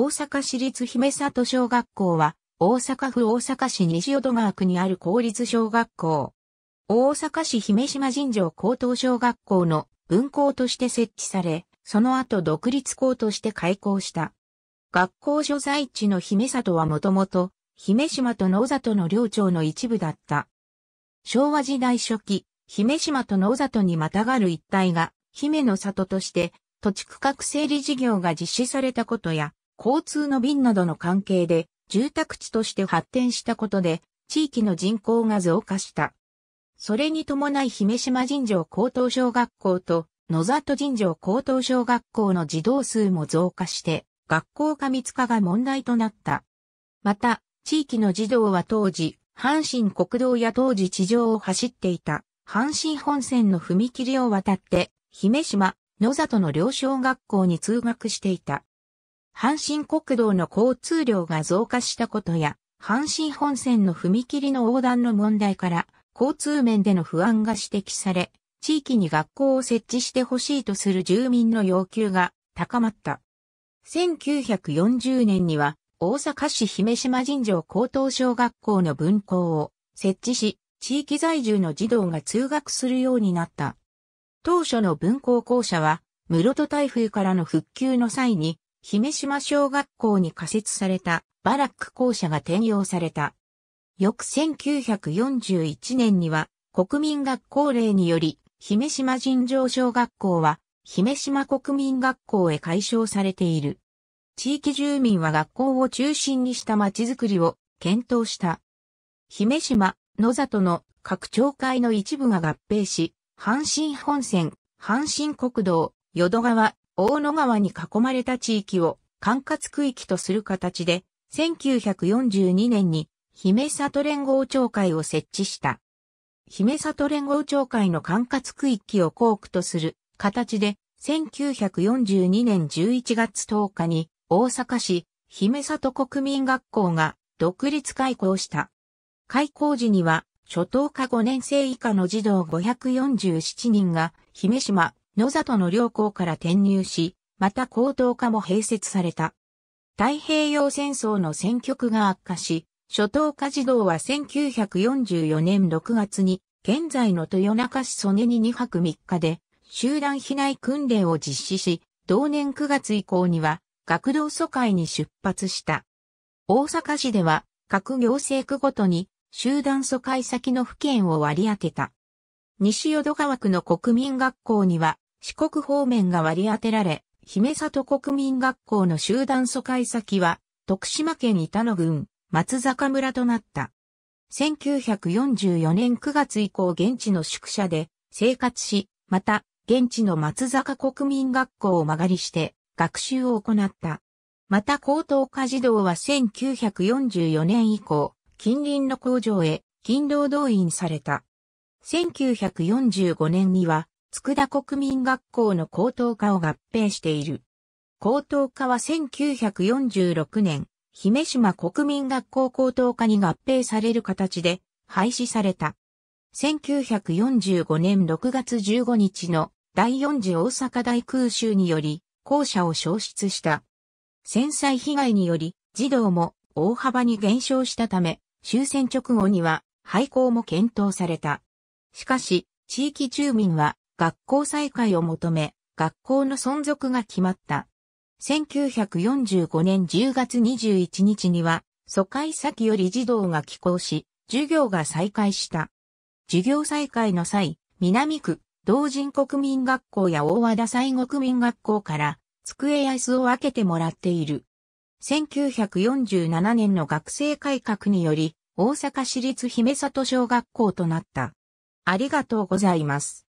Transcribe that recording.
大阪市立姫里小学校は、大阪府大阪市西淀川区にある公立小学校。大阪市姫島神常高等小学校の分校として設置され、その後独立校として開校した。学校所在地の姫里はもともと、姫島と野里の領町の一部だった。昭和時代初期、姫島と野里にまたがる一帯が、姫の里として、土地区画整理事業が実施されたことや、交通の便などの関係で住宅地として発展したことで、地域の人口が増加した。それに伴い姫島神城高等小学校と野里神城高等小学校の児童数も増加して、学校過密化が問題となった。また、地域の児童は当時、阪神国道や当時地上を走っていた、阪神本線の踏切を渡って、姫島、野里の両小学校に通学していた。阪神国道の交通量が増加したことや、阪神本線の踏切の横断の問題から、交通面での不安が指摘され、地域に学校を設置してほしいとする住民の要求が高まった。1940年には、大阪市姫島神城高等小学校の分校を設置し、地域在住の児童が通学するようになった。当初の分校校舎は、室戸台風からの復旧の際に姫島小学校に仮設されたバラック校舎が転用された。翌1941年には国民学校令により、姫島尋常小学校は姫島国民学校へ改称されている。地域住民は学校を中心にしたまちづくりを検討した。姫島、野里の各町会の一部が合併し、阪神本線、阪神国道、淀川、大野川に囲まれた地域を管轄区域とする形で、1942年に姫里連合町会を設置した。姫里連合町会の管轄区域を校区とする形で、1942年11月10日に大阪市姫里国民学校が独立開校した。開校時には初等科5年生以下の児童547人が姫島野里の両校から転入し、また高等科も併設された。太平洋戦争の戦局が悪化し、初等科児童は1944年6月に、現在の豊中市曽根に2泊3日で、集団避害訓練を実施し、同年9月以降には、学童疎開に出発した。大阪市では、各行政区ごとに、集団疎開先の府県を割り当てた。西淀川区の国民学校には、四国方面が割り当てられ、姫里国民学校の集団疎開先は、徳島県板野郡、松坂村となった。1944年9月以降現地の宿舎で生活し、また、現地の松坂国民学校を曲がりして、学習を行った。また高等科児童は1944年以降、近隣の工場へ勤労動員された。1945年には佃国民学校の高等科を合併している。高等科は1946年、姫島国民学校高等科に合併される形で廃止された。1945年6月15日の第四次大阪大空襲により校舎を消失した。戦災被害により児童も大幅に減少したため終戦直後には廃校も検討された。しかし地域住民は学校再開を求め、学校の存続が決まった。1945年10月21日には、疎開先より児童が帰校し、授業が再開した。授業再開の際、南区、同人国民学校や大和田西国民学校から、机や椅子を分けてもらっている。1947年の学生改革により、大阪市立姫里小学校となった。ありがとうございます。